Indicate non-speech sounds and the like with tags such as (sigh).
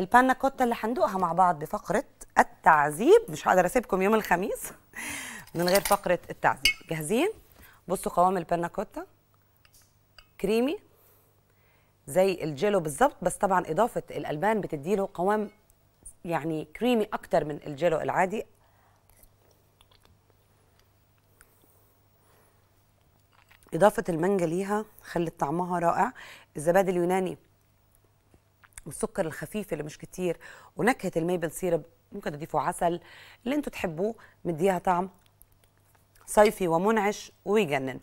البانا كوتا اللي هندوقها مع بعض بفقره التعذيب مش هقدر اسيبكم يوم الخميس (laughs) من غير فقره التعذيب جاهزين بصوا قوام البانا كوتا كريمي زي الجيلو بالظبط بس طبعا اضافه الالبان بتديله قوام يعني كريمي اكتر من الجيلو العادي إضافة المانجا ليها خلت طعمها رائع الزبادي اليوناني والسكر الخفيف اللي مش كتير ونكهه الميبل سيرب ممكن تضيفوا عسل اللي انتوا تحبوه مديها طعم صيفي ومنعش ويجنن